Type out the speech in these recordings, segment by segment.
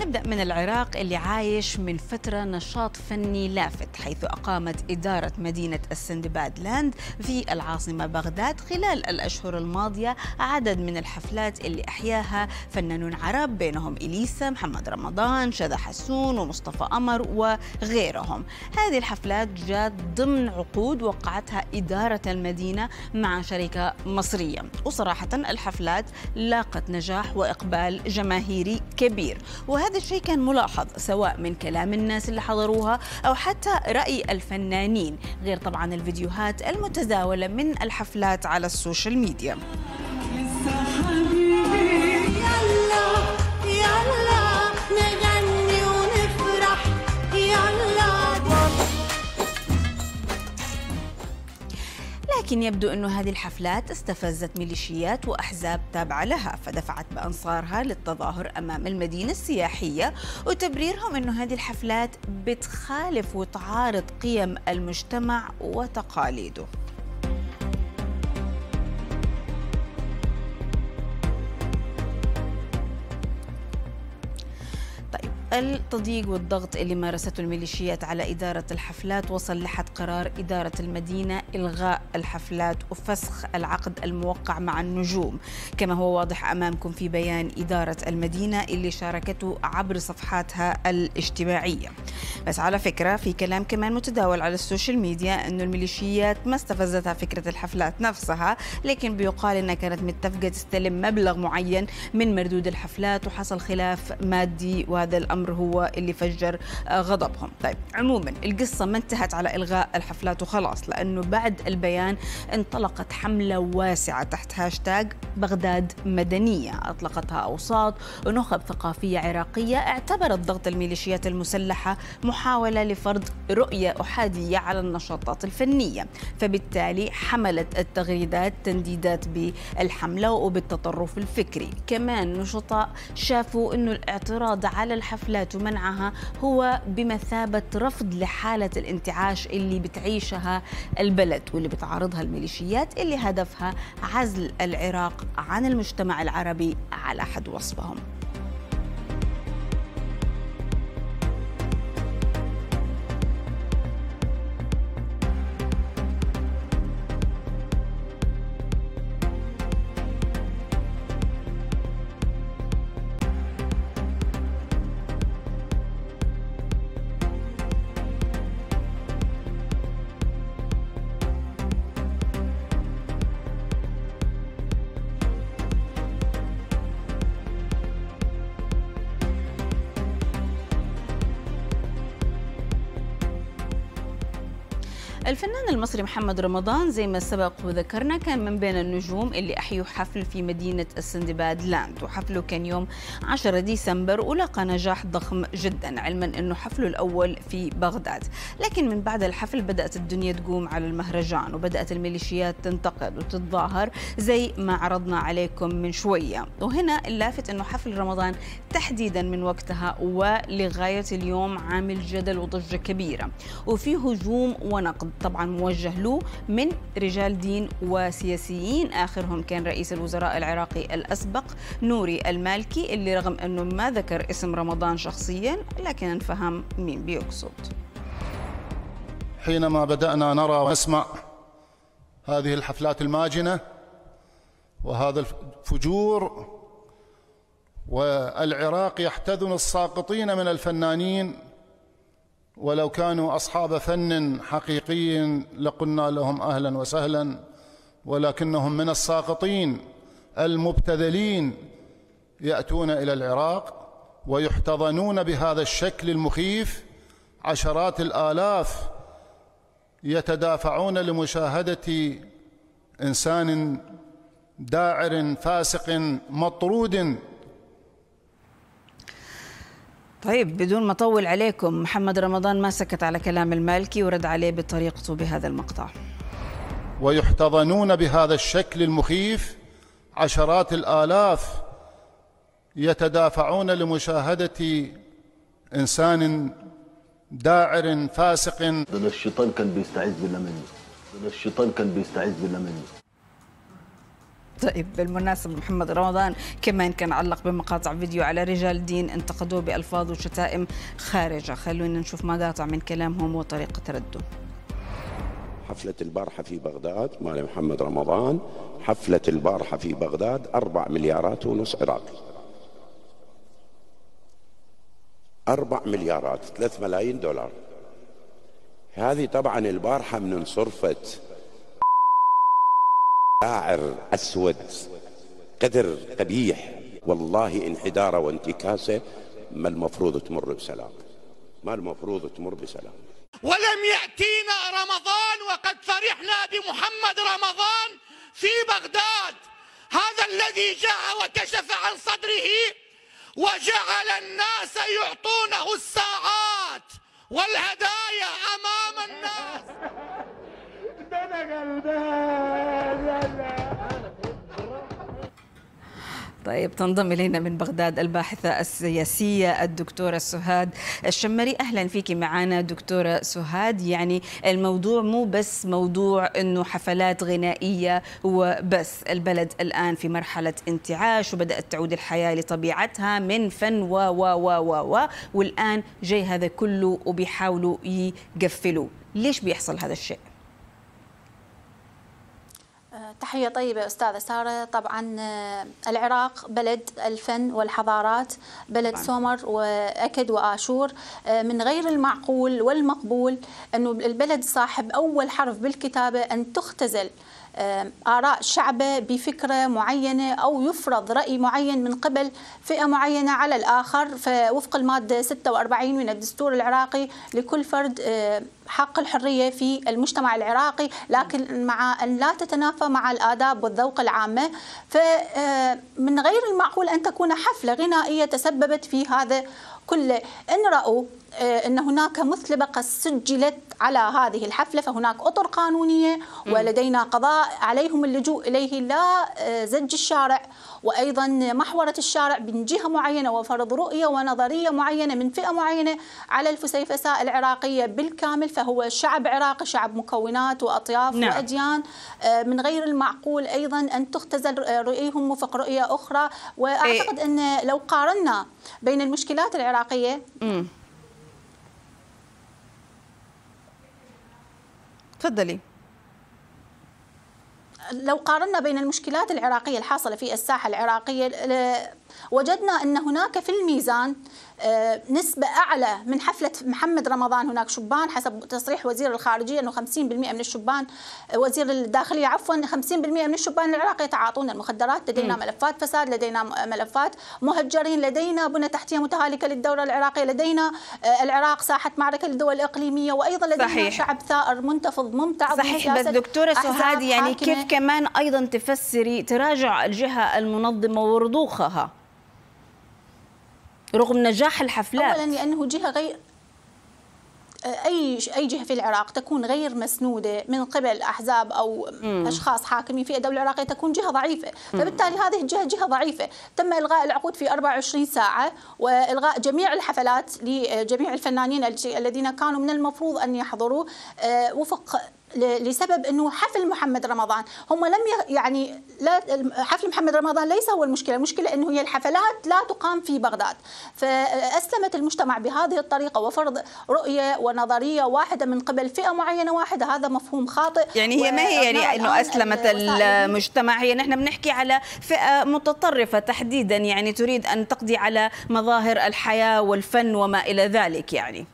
نبدأ من العراق اللي عايش من فترة نشاط فني لافت حيث أقامت إدارة مدينة السندباد لاند في العاصمة بغداد خلال الأشهر الماضية عدد من الحفلات اللي أحياها فنانون عرب بينهم إليسا محمد رمضان شذى حسون ومصطفى قمر وغيرهم هذه الحفلات جات ضمن عقود وقعتها إدارة المدينة مع شركة مصرية وصراحة الحفلات لاقت نجاح وإقبال جماهيري كبير وهذا وهذا الشيء كان ملاحظ سواء من كلام الناس اللي حضروها أو حتى رأي الفنانين غير طبعا الفيديوهات المتداولة من الحفلات على السوشيال ميديا لكن يبدو أن هذه الحفلات استفزت ميليشيات وأحزاب تابعة لها فدفعت بأنصارها للتظاهر أمام المدينة السياحية وتبريرهم أن هذه الحفلات بتخالف وتعارض قيم المجتمع وتقاليده التضييق والضغط اللي مارسته الميليشيات على إدارة الحفلات وصل لحد قرار إدارة المدينة إلغاء الحفلات وفسخ العقد الموقع مع النجوم كما هو واضح أمامكم في بيان إدارة المدينة اللي شاركته عبر صفحاتها الاجتماعية بس على فكرة في كلام كمان متداول على السوشيال ميديا أنه الميليشيات ما استفزتها فكرة الحفلات نفسها لكن بيقال أنها كانت متفقة تستلم مبلغ معين من مردود الحفلات وحصل خلاف مادي وهذا الأمر الأمر هو اللي فجر آه، غضبهم طيب عموما القصة ما انتهت على إلغاء الحفلات وخلاص لأنه بعد البيان انطلقت حملة واسعة تحت هاشتاج بغداد مدنية أطلقتها أوساط ونخب ثقافية عراقية اعتبرت ضغط الميليشيات المسلحة محاولة لفرض رؤية أحادية على النشاطات الفنية فبالتالي حملت التغريدات تنديدات بالحملة وبالتطرف الفكري كمان نشطاء شافوا أنه الاعتراض على الحفلة لا تمنعها هو بمثابة رفض لحالة الانتعاش اللي بتعيشها البلد واللي بتعارضها الميليشيات اللي هدفها عزل العراق عن المجتمع العربي على حد وصفهم الفنان المصري محمد رمضان زي ما سبق وذكرنا كان من بين النجوم اللي أحيوا حفل في مدينة السندباد لاند وحفله كان يوم 10 ديسمبر ولاقى نجاح ضخم جدا علما أنه حفله الأول في بغداد لكن من بعد الحفل بدأت الدنيا تقوم على المهرجان وبدأت الميليشيات تنتقد وتتظاهر زي ما عرضنا عليكم من شوية وهنا اللافت أنه حفل رمضان تحديدا من وقتها ولغاية اليوم عامل جدل وضجة كبيرة وفي هجوم ونقد طبعا موجه له من رجال دين وسياسيين آخرهم كان رئيس الوزراء العراقي الأسبق نوري المالكي اللي رغم أنه ما ذكر اسم رمضان شخصيا لكن فهم مين بيقصد حينما بدأنا نرى ونسمع هذه الحفلات الماجنة وهذا الفجور والعراق يحتذن الساقطين من الفنانين ولو كانوا اصحاب فن حقيقي لقلنا لهم اهلا وسهلا ولكنهم من الساقطين المبتذلين ياتون الى العراق ويحتضنون بهذا الشكل المخيف عشرات الالاف يتدافعون لمشاهده انسان داعر فاسق مطرود طيب بدون ما اطول عليكم محمد رمضان ما سكت على كلام المالكي ورد عليه بطريقته بهذا المقطع ويحتضنون بهذا الشكل المخيف عشرات الالاف يتدافعون لمشاهده انسان داعر فاسق الشيطان كان بيستعذ بالله منه الشيطان كان بيستعذ بالله منه طيب بالمناسبة محمد رمضان كمان كان علق بمقاطع فيديو على رجال دين انتقدوه بألفاظ وشتائم خارجة خلونا نشوف مقاطع من كلامهم وطريقة رده حفلة البارحة في بغداد مال محمد رمضان حفلة البارحة في بغداد أربع مليارات ونص عراقي أربع مليارات ثلاث ملايين دولار هذه طبعا البارحة من انصرفت شاعر أسود قدر قبيح والله انحداره وانتكاسه ما المفروض تمر بسلام ما المفروض تمر بسلام ولم يأتينا رمضان وقد فرحنا بمحمد رمضان في بغداد هذا الذي جاء وكشف عن صدره وجعل الناس يعطونه الساعات والهدايا أمام الناس طيب تنضم إلينا من بغداد الباحثة السياسية الدكتورة سهاد الشمري أهلا فيك معنا دكتورة سهاد يعني الموضوع مو بس موضوع أنه حفلات غنائية وبس البلد الآن في مرحلة انتعاش وبدأت تعود الحياة لطبيعتها من فن و و و و و والآن جاي هذا كله وبيحاولوا يقفلوا ليش بيحصل هذا الشيء؟ تحية طيبة أستاذة سارة طبعا آه، العراق بلد الفن والحضارات بلد طبعا. سومر وأكد وآشور آه، من غير المعقول والمقبول أن البلد صاحب أول حرف بالكتابة أن تختزل آه، آراء شعبه بفكرة معينة أو يفرض رأي معين من قبل فئة معينة على الآخر فوفق المادة 46 من الدستور العراقي لكل فرد آه، حق الحرية في المجتمع العراقي لكن مع أن لا تتنافى مع الآداب والذوق العامة فمن آه، غير المعقول أن تكون حفلة غنائية تسببت في هذا كله إن رأوا آه، أن هناك مثلبه قد سجلت على هذه الحفلة فهناك أطر قانونية ولدينا قضاء عليهم اللجوء إليه لا آه، زج الشارع وأيضا محورة الشارع من جهة معينة وفرض رؤية ونظرية معينة من فئة معينة على الفسيفساء العراقية بالكامل فهو شعب عراقي شعب مكونات وأطياف نعم. وأديان آه، من غير المعقول أيضا أن تختزل رؤيهم وفق رؤية أخرى إيه. وأعتقد أن لو قارنا بين المشكلات العراقية مم. تفضلي لو قارنا بين المشكلات العراقية الحاصلة في الساحة العراقية وجدنا أن هناك في الميزان آه، نسبة أعلى من حفلة محمد رمضان هناك شبان حسب تصريح وزير الخارجية أنه 50% من الشبان آه، وزير الداخلية عفوا 50% من الشبان العراق يتعاطون المخدرات لدينا ملفات فساد لدينا ملفات مهجرين لدينا بنى تحتية متهالكة للدولة العراقية لدينا آه، العراق ساحة معركة للدول الإقليمية وأيضا لدينا صحيح. شعب ثائر منتفض ممتع صحيح بس دكتورة سهاد يعني كيف كمان أيضا تفسري تراجع الجهة المنظمة ورضوخها رغم نجاح الحفلات اولا لانه جهه غير اي اي جهه في العراق تكون غير مسنوده من قبل احزاب او م. اشخاص حاكمين في الدوله العراقيه تكون جهه ضعيفه، فبالتالي هذه الجهه جهه ضعيفه، تم الغاء العقود في 24 ساعه والغاء جميع الحفلات لجميع الفنانين الذين كانوا من المفروض ان يحضروا آه، وفق لسبب انه حفل محمد رمضان هم لم يعني لا حفل محمد رمضان ليس هو المشكله المشكله انه هي الحفلات لا تقام في بغداد فاسلمت المجتمع بهذه الطريقه وفرض رؤيه ونظريه واحده من قبل فئه معينه واحده هذا مفهوم خاطئ يعني هي ما هي يعني انه اسلمت المجتمع هي نحن بنحكي على فئه متطرفه تحديدا يعني تريد ان تقضي على مظاهر الحياه والفن وما الى ذلك يعني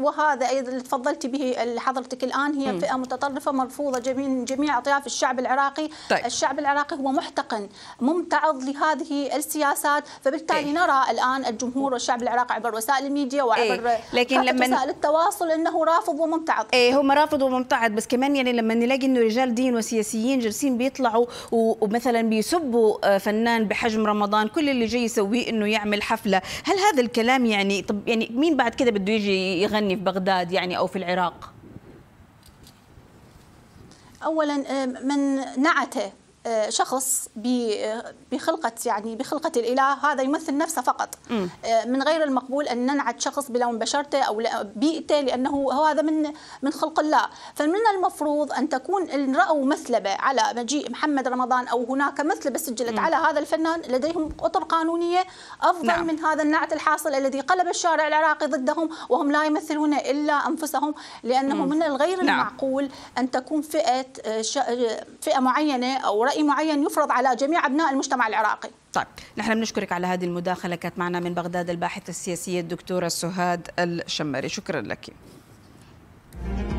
وهذا ايضا اللي تفضلتي به حضرتك الان هي م. فئه متطرفه مرفوضه جميع جميع اطياف الشعب العراقي طيب. الشعب العراقي هو محتقن ممتعض لهذه السياسات فبالتالي إيه؟ نرى الان الجمهور والشعب العراقي عبر وسائل الميديا وعبر إيه؟ لكن لما وسائل التواصل انه رافض وممتعض ايه هم رافض وممتعض بس كمان يعني لما نلاقي انه رجال دين وسياسيين جالسين بيطلعوا ومثلا بيسبوا آه، فنان بحجم رمضان كل اللي جاي يسويه انه يعمل حفله هل هذا الكلام يعني طب يعني مين بعد كده بده يجي يغني الفني في بغداد يعني أو في العراق؟ أولا آه، من نعته آه، شخص آه، بخلقة يعني بخلقة الإله هذا يمثل نفسه فقط آه، من غير المقبول أن ننعت شخص بلون بشرته أو بيئته لأنه هو هذا من من خلق الله فمن المفروض أن تكون إن رأوا مثلبة على مجيء محمد رمضان أو هناك مثلبة سجلت على هذا الفنان لديهم أطر قانونية أفضل نعم. من هذا النعت الحاصل الذي قلب الشارع العراقي ضدهم وهم لا يمثلون إلا أنفسهم لأنه من الغير نعم. المعقول أن تكون فئة فئة معينة أو رأي رأي معين يفرض على جميع أبناء المجتمع العراقي طيب نحن بنشكرك على هذه المداخلة كانت معنا من بغداد الباحثة السياسية الدكتورة سهاد الشمري شكرا لك thank you